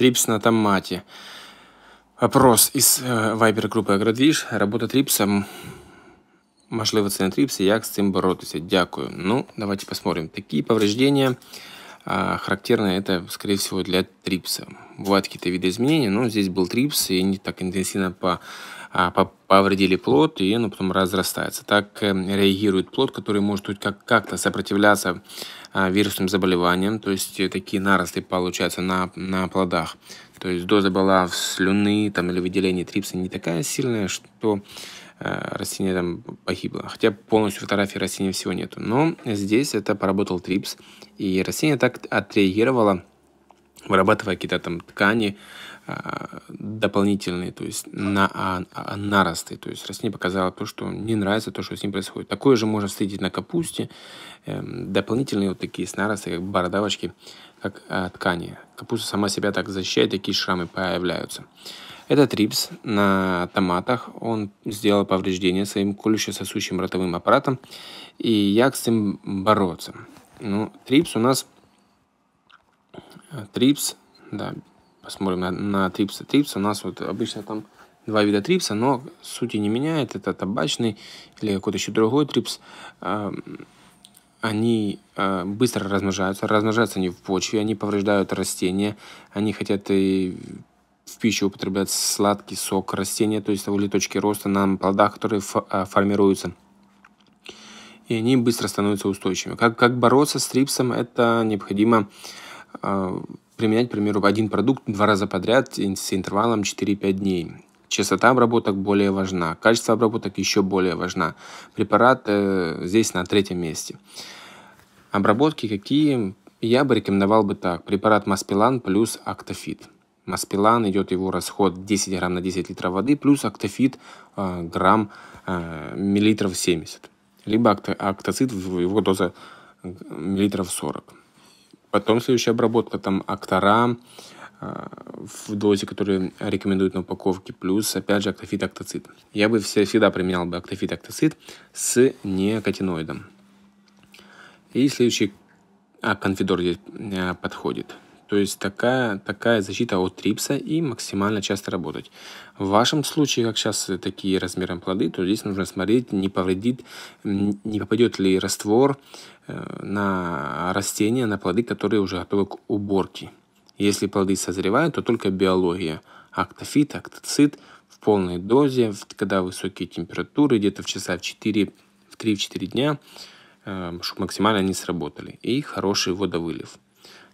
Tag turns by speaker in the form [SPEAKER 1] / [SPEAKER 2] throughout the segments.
[SPEAKER 1] Трипс на томате. Вопрос из вайбер э, группы Агродвіж. Робота трипсом, Можливо, це не Трипс, і як с цим боротися? Дякую. Ну, давайте посмотрим. Такие повреждения а, характерно это, скорее всего, для трипса. Бывают какие-то виды изменений, но здесь был трипс, и они так интенсивно по, а, по, повредили плод, и он потом разрастается. Так э, реагирует плод, который может хоть как-то сопротивляться а, вирусным заболеваниям, то есть э, такие наросты получаются на, на плодах. То есть доза была в слюны там, или выделение трипса не такая сильная, что Э, растение там погибло. Хотя полностью фотографии растения всего нету. Но здесь это поработал трипс, и растение так отреагировало, вырабатывая какие-то там ткани э, дополнительные, то есть на, а, а, наросты. То есть растение показало то, что не нравится то, что с ним происходит. Такое же можно встретить на капусте. Эм, дополнительные вот такие с наросты, как бородавочки, как а, ткани. Капуста сама себя так защищает, такие шрамы появляются. Этот рипс на томатах, он сделал повреждение своим колюще-сосущим ротовым аппаратом, и я с ним бороться? Ну, трипс у нас... Трипс, да, посмотрим на, на трипсы. Трипс у нас вот обычно там два вида трипса, но сути не меняет. Это табачный или какой-то еще другой трипс. Они а, быстро размножаются. Размножаются они в почве, они повреждают растения. Они хотят и в пищу употреблять сладкий сок растения, то есть углеточки роста на плодах, которые а, формируются. И они быстро становятся устойчивыми. Как, как бороться с трипсом? Это необходимо э, применять, к примеру, один продукт два раза подряд с интервалом 4-5 дней. Частота обработок более важна, качество обработок еще более важна. Препарат э, здесь на третьем месте. Обработки какие? Я бы рекомендовал бы так. Препарат Маспилан плюс Актофит. Маспилан идет его расход 10 грамм на 10 литров воды, плюс актофит э, грамм э, миллилитров 70. Либо акто, актоцит, его доза миллилитров 40. Потом следующая обработка, там актора э, в дозе, которые рекомендуют на упаковке, плюс, опять же, актофит, актоцит. Я бы все, всегда применял бы актофит, актоцит с неокотиноидом. И следующий а, конфидор здесь э, подходит. То есть такая, такая защита от трипса и максимально часто работать. В вашем случае, как сейчас такие размером плоды, то здесь нужно смотреть, не повредит, не попадет ли раствор э, на растения, на плоды, которые уже готовы к уборке. Если плоды созревают, то только биология. Актофит, актоцит в полной дозе, когда высокие температуры, где-то в часа в 4, в 3-4 дня, э, чтобы максимально они сработали. И хороший водовылив.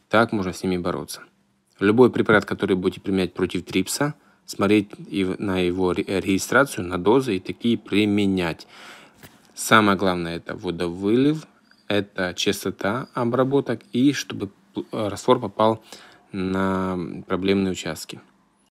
[SPEAKER 1] Так можно с ними бороться. Любой препарат, который будете применять против трипса, смотреть на его регистрацию, на дозы и такие применять. Самое главное это водовылив, это частота обработок и чтобы э, раствор попал на проблемные участки.